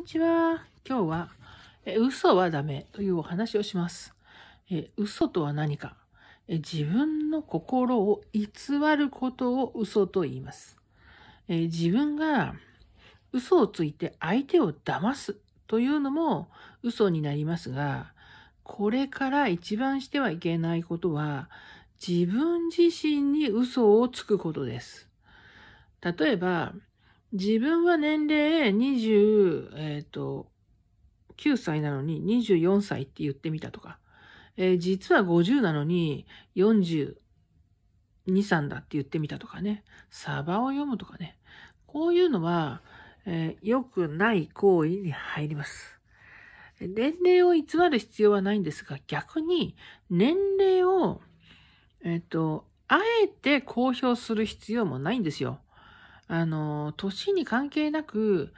にちは。今日は、え嘘はダメというお話をします。え嘘とは何かえ自分の心を偽ることを嘘と言います。え自分が嘘をついて相手を騙すというのも嘘になりますが、これから一番してはいけないことは、自分自身に嘘をつくことです。例えば、自分は年齢20、えっ、ー、と、9歳なのに24歳って言ってみたとか、えー、実は50なのに42、3だって言ってみたとかね、サバを読むとかね、こういうのは、えー、良くない行為に入ります。年齢を偽る必要はないんですが、逆に年齢を、えっ、ー、と、あえて公表する必要もないんですよ。あの、年に関係なく、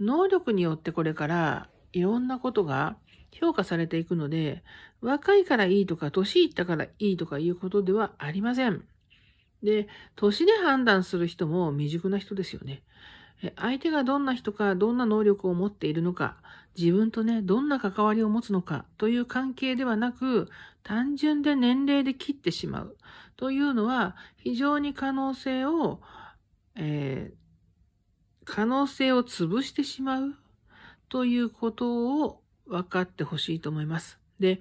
能力によってこれからいろんなことが評価されていくので、若いからいいとか、年いったからいいとかいうことではありません。で、年で判断する人も未熟な人ですよね。相手がどんな人か、どんな能力を持っているのか、自分とね、どんな関わりを持つのかという関係ではなく、単純で年齢で切ってしまうというのは、非常に可能性をえー、可能性を潰してしまうということを分かってほしいと思います。で、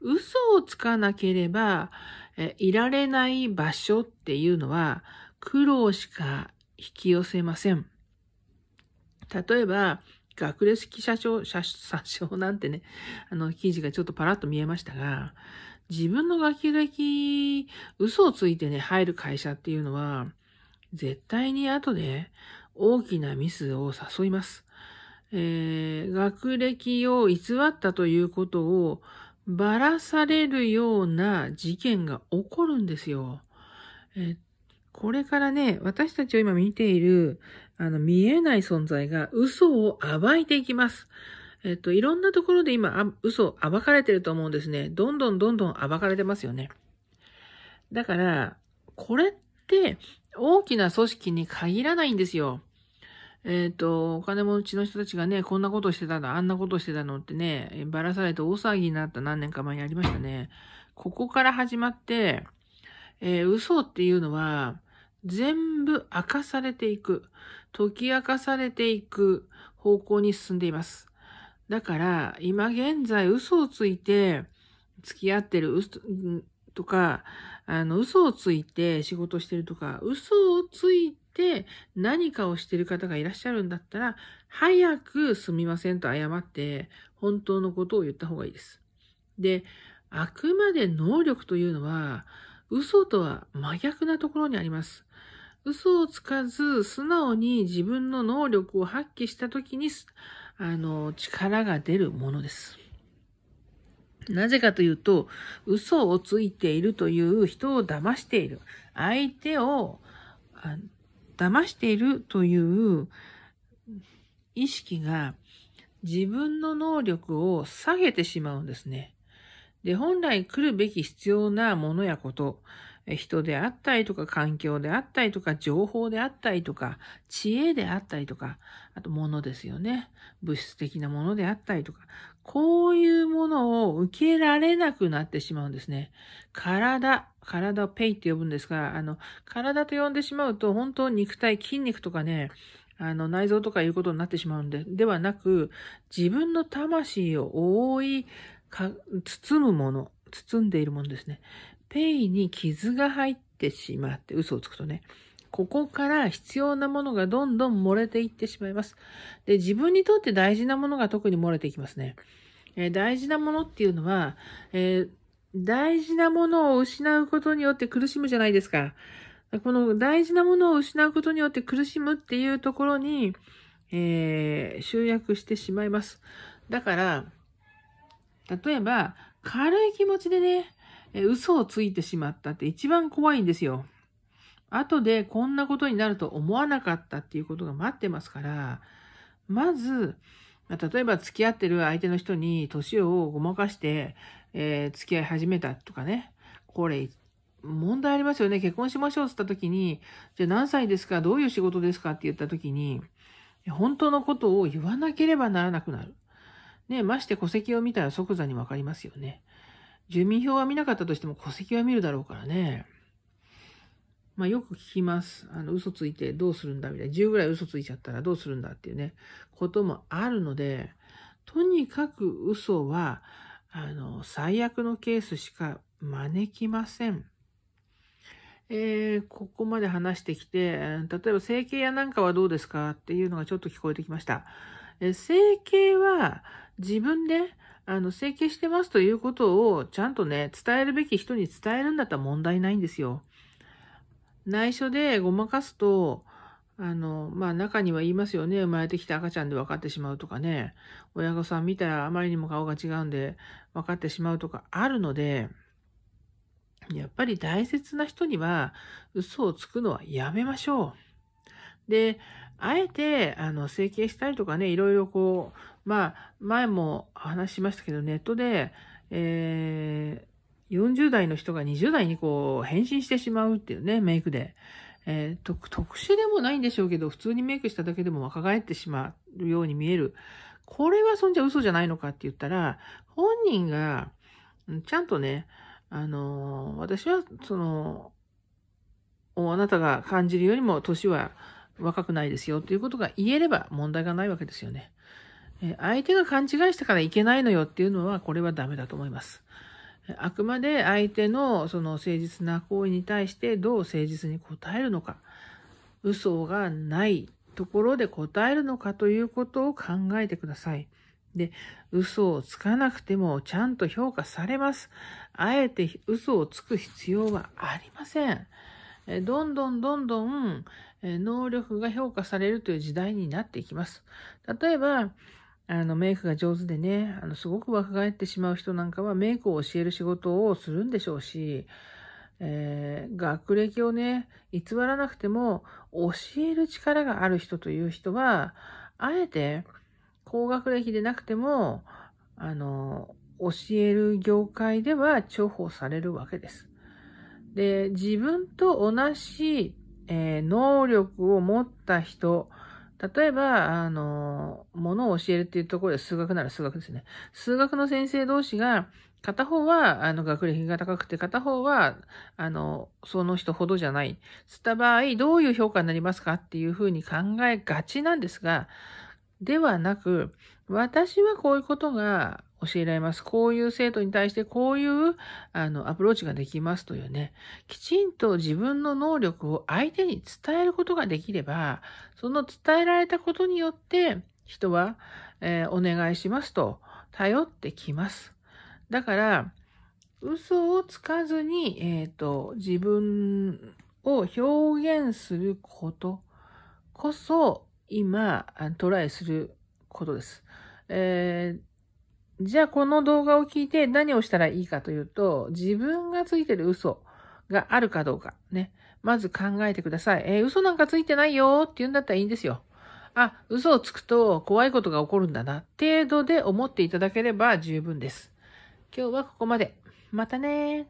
嘘をつかなければ、えいられない場所っていうのは苦労しか引き寄せません。例えば、学歴記者賞、社賞なんてね、あの記事がちょっとパラッと見えましたが、自分の学歴、嘘をついてね、入る会社っていうのは、絶対に後で大きなミスを誘います。えー、学歴を偽ったということをばらされるような事件が起こるんですよ。えー、これからね、私たちを今見ている、あの、見えない存在が嘘を暴いていきます。えっ、と、いろんなところで今、嘘を暴かれてると思うんですね。どんどんどんどん暴かれてますよね。だから、これって、大きな組織に限らないんですよ。えっ、ー、と、お金持ちの人たちがね、こんなことしてたの、あんなことしてたのってね、ばらされて大騒ぎになった何年か前にありましたね。ここから始まって、えー、嘘っていうのは、全部明かされていく、解き明かされていく方向に進んでいます。だから、今現在嘘をついて付き合ってるとか、あの、嘘をついて仕事してるとか、嘘をついて何かをしてる方がいらっしゃるんだったら、早くすみませんと謝って、本当のことを言った方がいいです。で、あくまで能力というのは、嘘とは真逆なところにあります。嘘をつかず、素直に自分の能力を発揮したときに、あの、力が出るものです。なぜかというと、嘘をついているという人を騙している。相手を騙しているという意識が自分の能力を下げてしまうんですね。で、本来来るべき必要なものやこと、人であったりとか、環境であったりとか、情報であったりとか、知恵であったりとか、あと物ですよね。物質的なものであったりとか、こういうものを受けられなくなってしまうんですね。体、体をペイって呼ぶんですが、あの、体と呼んでしまうと、本当肉体、筋肉とかね、あの、内臓とかいうことになってしまうんで、ではなく、自分の魂を覆い、か包むもの、包んでいるものですね。ペイに傷が入ってしまって、嘘をつくとね、ここから必要なものがどんどん漏れていってしまいます。で、自分にとって大事なものが特に漏れていきますね。えー、大事なものっていうのは、えー、大事なものを失うことによって苦しむじゃないですか。この大事なものを失うことによって苦しむっていうところに、えー、集約してしまいます。だから、例えば、軽い気持ちでね、え嘘をついてしまったって一番怖いんですよ。後でこんなことになると思わなかったっていうことが待ってますから、まず、例えば付き合ってる相手の人に年をごまかして、えー、付き合い始めたとかね。これ、問題ありますよね。結婚しましょうって言った時に、じゃあ何歳ですかどういう仕事ですかって言った時に、本当のことを言わなければならなくなる。ね、まして戸籍を見たら即座にわかりますよね。住民票は見なかったとしても戸籍は見るだろうからね。まあよく聞きます。あの、嘘ついてどうするんだみたいな。10ぐらい嘘ついちゃったらどうするんだっていうね、こともあるので、とにかく嘘は、あの、最悪のケースしか招きません。えー、ここまで話してきて、例えば整形やなんかはどうですかっていうのがちょっと聞こえてきました。え整形は自分であの、整形してますということをちゃんとね、伝えるべき人に伝えるんだったら問題ないんですよ。内緒でごまかすと、あの、まあ、中には言いますよね。生まれてきた赤ちゃんで分かってしまうとかね。親御さん見たらあまりにも顔が違うんで分かってしまうとかあるので、やっぱり大切な人には嘘をつくのはやめましょう。で、あえて、あの、整形したりとかね、いろいろこう、まあ、前も話しましたけど、ネットで、えー、40代の人が20代にこう、変身してしまうっていうね、メイクで。えー、特殊でもないんでしょうけど、普通にメイクしただけでも若返ってしまうように見える。これはそんじゃ嘘じゃないのかって言ったら、本人が、ちゃんとね、あのー、私は、その、あなたが感じるよりも年は若くないですよということが言えれば問題がないわけですよね。相手が勘違いしたからいけないのよっていうのは、これはダメだと思います。あくまで相手のその誠実な行為に対してどう誠実に答えるのか、嘘がないところで答えるのかということを考えてください。で、嘘をつかなくてもちゃんと評価されます。あえて嘘をつく必要はありません。どんどんどんどん、能力が評価されるという時代になっていきます。例えば、あの、メイクが上手でね、あの、すごく若返ってしまう人なんかはメイクを教える仕事をするんでしょうし、えー、学歴をね、偽らなくても教える力がある人という人は、あえて高学歴でなくても、あの、教える業界では重宝されるわけです。で、自分と同じえー、能力を持った人、例えば、あの、ものを教えるっていうところで数学なら数学ですね。数学の先生同士が、片方は、あの、学歴が高くて、片方は、あの、その人ほどじゃない。つった場合、どういう評価になりますかっていうふうに考えがちなんですが、ではなく、私はこういうことが教えられます。こういう生徒に対してこういうあのアプローチができますというね、きちんと自分の能力を相手に伝えることができれば、その伝えられたことによって人は、えー、お願いしますと頼ってきます。だから、嘘をつかずに、えっ、ー、と、自分を表現することこそ、今、トライすることです。えーじゃあこの動画を聞いて何をしたらいいかというと、自分がついてる嘘があるかどうかね。まず考えてください。えー、嘘なんかついてないよって言うんだったらいいんですよ。あ、嘘をつくと怖いことが起こるんだな。程度で思っていただければ十分です。今日はここまで。またね